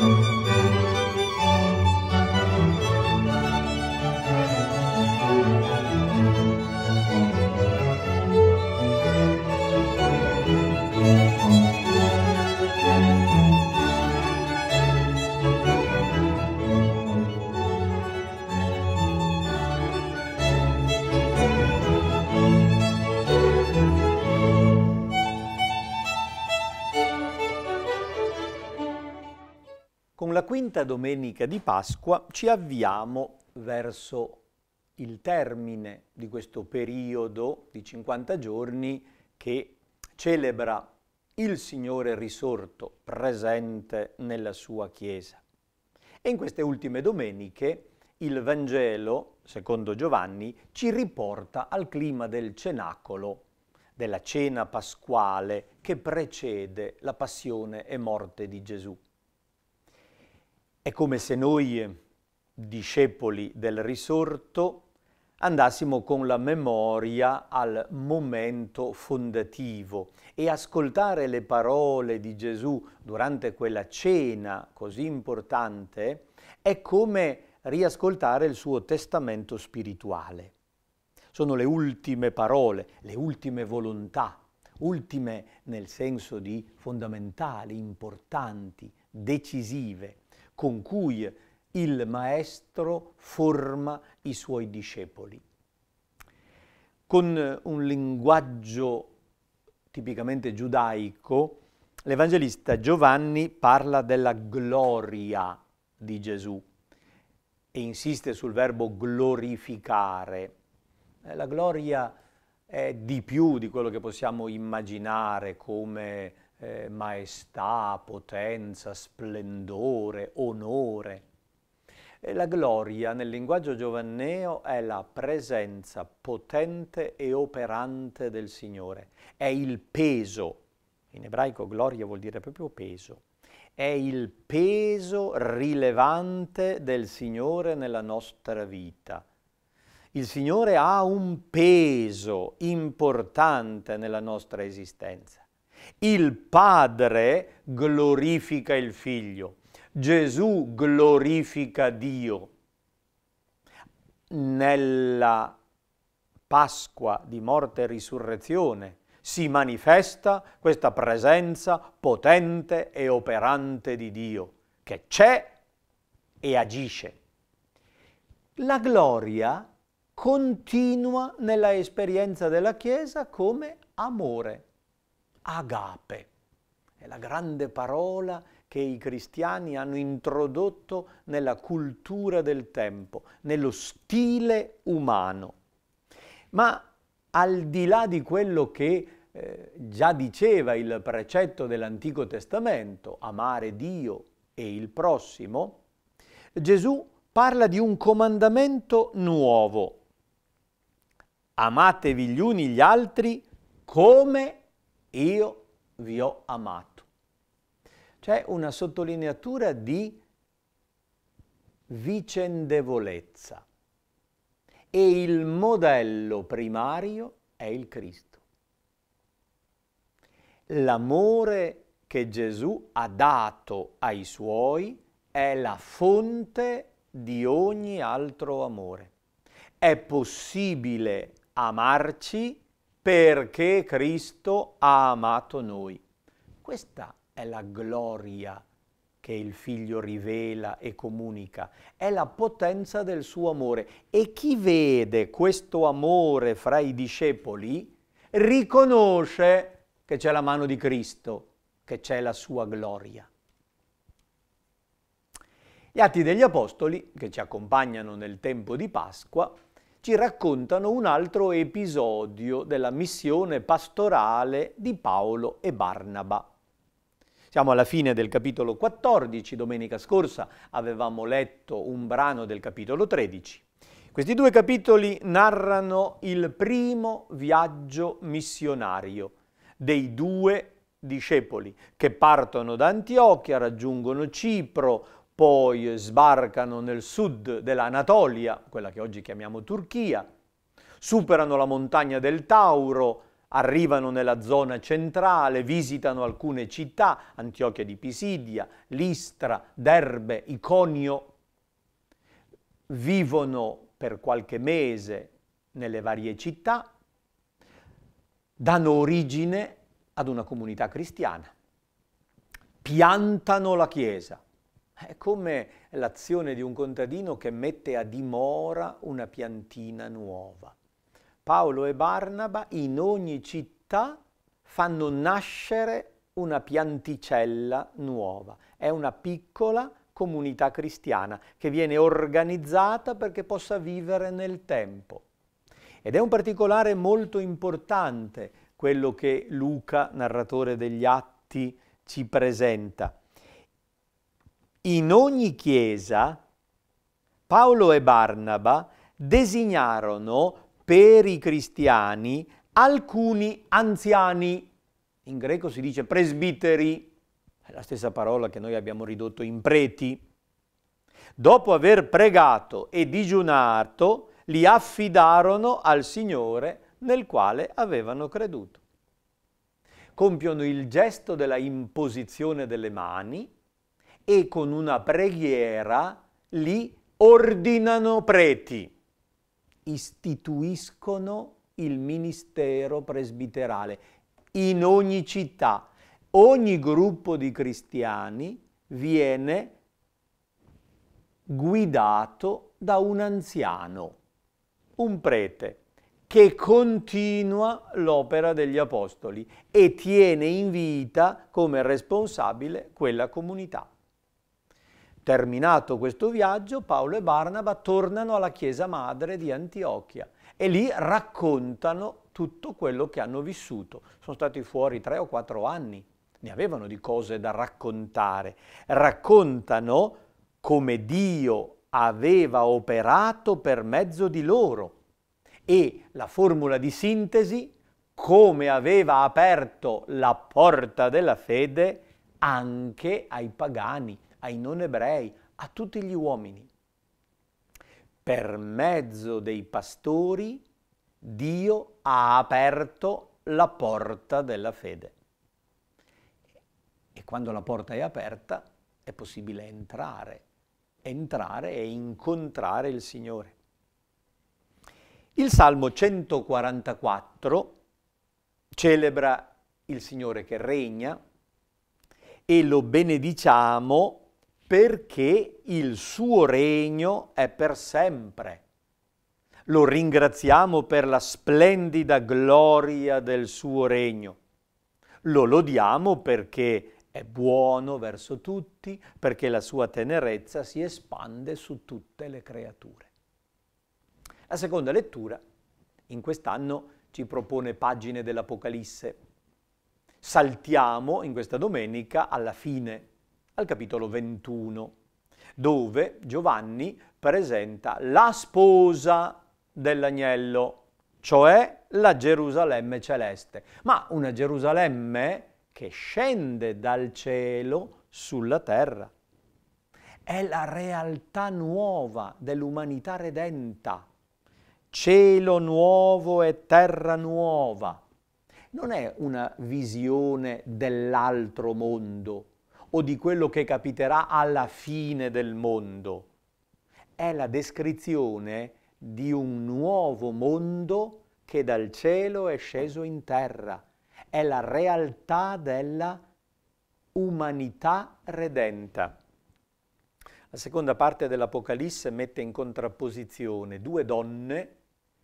Música la quinta domenica di Pasqua ci avviamo verso il termine di questo periodo di 50 giorni che celebra il Signore risorto presente nella sua Chiesa. E in queste ultime domeniche il Vangelo, secondo Giovanni, ci riporta al clima del cenacolo, della cena pasquale che precede la passione e morte di Gesù. È come se noi, eh, discepoli del risorto, andassimo con la memoria al momento fondativo e ascoltare le parole di Gesù durante quella cena così importante è come riascoltare il suo testamento spirituale. Sono le ultime parole, le ultime volontà, ultime nel senso di fondamentali, importanti, decisive con cui il maestro forma i suoi discepoli. Con eh, un linguaggio tipicamente giudaico, l'Evangelista Giovanni parla della gloria di Gesù e insiste sul verbo glorificare. Eh, la gloria è di più di quello che possiamo immaginare come eh, maestà, potenza, splendore, onore. E la gloria nel linguaggio giovanneo è la presenza potente e operante del Signore, è il peso. In ebraico gloria vuol dire proprio peso. È il peso rilevante del Signore nella nostra vita. Il Signore ha un peso importante nella nostra esistenza. Il Padre glorifica il Figlio, Gesù glorifica Dio. Nella Pasqua di morte e risurrezione si manifesta questa presenza potente e operante di Dio, che c'è e agisce. La gloria continua nella esperienza della Chiesa come amore agape. È la grande parola che i cristiani hanno introdotto nella cultura del tempo, nello stile umano. Ma al di là di quello che eh, già diceva il precetto dell'Antico Testamento, amare Dio e il prossimo, Gesù parla di un comandamento nuovo. Amatevi gli uni gli altri come io vi ho amato. C'è una sottolineatura di vicendevolezza e il modello primario è il Cristo. L'amore che Gesù ha dato ai suoi è la fonte di ogni altro amore. È possibile amarci perché Cristo ha amato noi. Questa è la gloria che il Figlio rivela e comunica, è la potenza del suo amore. E chi vede questo amore fra i discepoli riconosce che c'è la mano di Cristo, che c'è la sua gloria. Gli Atti degli Apostoli, che ci accompagnano nel tempo di Pasqua, ci raccontano un altro episodio della missione pastorale di Paolo e Barnaba. Siamo alla fine del capitolo 14, domenica scorsa avevamo letto un brano del capitolo 13. Questi due capitoli narrano il primo viaggio missionario dei due discepoli che partono da Antiochia, raggiungono Cipro, poi sbarcano nel sud dell'Anatolia, quella che oggi chiamiamo Turchia, superano la montagna del Tauro, arrivano nella zona centrale, visitano alcune città, Antiochia di Pisidia, Listra, Derbe, Iconio, vivono per qualche mese nelle varie città, danno origine ad una comunità cristiana, piantano la Chiesa, è come l'azione di un contadino che mette a dimora una piantina nuova. Paolo e Barnaba in ogni città fanno nascere una pianticella nuova. È una piccola comunità cristiana che viene organizzata perché possa vivere nel tempo. Ed è un particolare molto importante quello che Luca, narratore degli Atti, ci presenta in ogni chiesa Paolo e Barnaba designarono per i cristiani alcuni anziani, in greco si dice presbiteri, è la stessa parola che noi abbiamo ridotto in preti. Dopo aver pregato e digiunato, li affidarono al Signore nel quale avevano creduto. Compiono il gesto della imposizione delle mani e con una preghiera li ordinano preti, istituiscono il ministero presbiterale in ogni città. Ogni gruppo di cristiani viene guidato da un anziano, un prete, che continua l'opera degli apostoli e tiene in vita come responsabile quella comunità. Terminato questo viaggio, Paolo e Barnaba tornano alla chiesa madre di Antiochia e lì raccontano tutto quello che hanno vissuto. Sono stati fuori tre o quattro anni, ne avevano di cose da raccontare. Raccontano come Dio aveva operato per mezzo di loro e la formula di sintesi come aveva aperto la porta della fede anche ai pagani, ai non ebrei, a tutti gli uomini. Per mezzo dei pastori Dio ha aperto la porta della fede. E quando la porta è aperta è possibile entrare, entrare e incontrare il Signore. Il Salmo 144 celebra il Signore che regna e lo benediciamo perché il suo regno è per sempre. Lo ringraziamo per la splendida gloria del suo regno. Lo lodiamo perché è buono verso tutti, perché la sua tenerezza si espande su tutte le creature. La seconda lettura in quest'anno ci propone pagine dell'Apocalisse. Saltiamo in questa domenica alla fine al capitolo 21, dove Giovanni presenta la sposa dell'agnello, cioè la Gerusalemme celeste, ma una Gerusalemme che scende dal cielo sulla terra. È la realtà nuova dell'umanità redenta, cielo nuovo e terra nuova. Non è una visione dell'altro mondo, o di quello che capiterà alla fine del mondo. È la descrizione di un nuovo mondo che dal cielo è sceso in terra. È la realtà della umanità redenta. La seconda parte dell'Apocalisse mette in contrapposizione due donne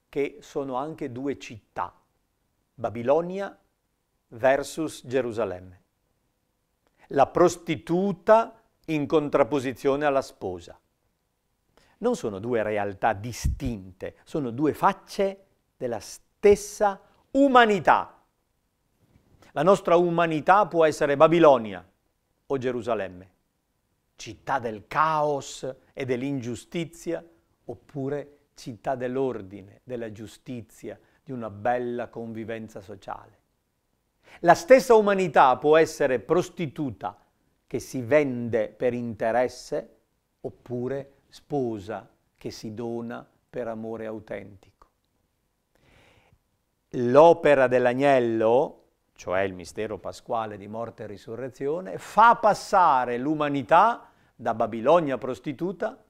che sono anche due città, Babilonia versus Gerusalemme la prostituta in contrapposizione alla sposa. Non sono due realtà distinte, sono due facce della stessa umanità. La nostra umanità può essere Babilonia o Gerusalemme, città del caos e dell'ingiustizia, oppure città dell'ordine, della giustizia, di una bella convivenza sociale. La stessa umanità può essere prostituta che si vende per interesse oppure sposa che si dona per amore autentico. L'opera dell'agnello, cioè il mistero pasquale di morte e risurrezione, fa passare l'umanità da Babilonia prostituta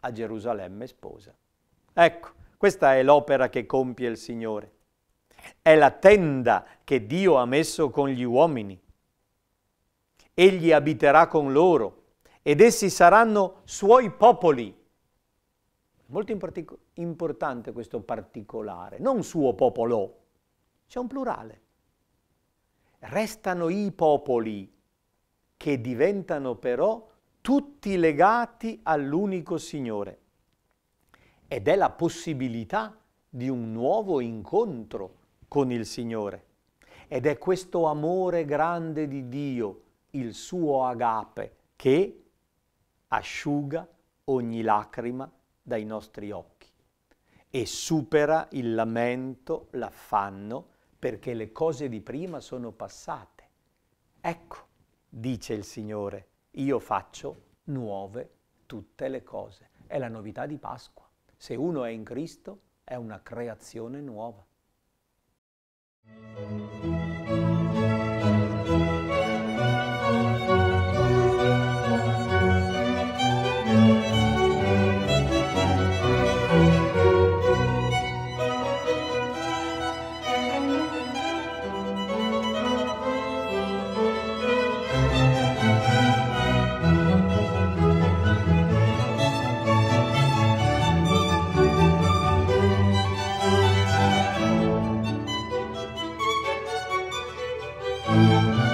a Gerusalemme sposa. Ecco, questa è l'opera che compie il Signore è la tenda che Dio ha messo con gli uomini. Egli abiterà con loro ed essi saranno suoi popoli. Molto importante questo particolare, non suo popolo, c'è un plurale. Restano i popoli che diventano però tutti legati all'unico Signore. Ed è la possibilità di un nuovo incontro con il Signore. Ed è questo amore grande di Dio, il suo agape, che asciuga ogni lacrima dai nostri occhi e supera il lamento, l'affanno, perché le cose di prima sono passate. Ecco, dice il Signore, io faccio nuove tutte le cose. È la novità di Pasqua. Se uno è in Cristo è una creazione nuova. Música Música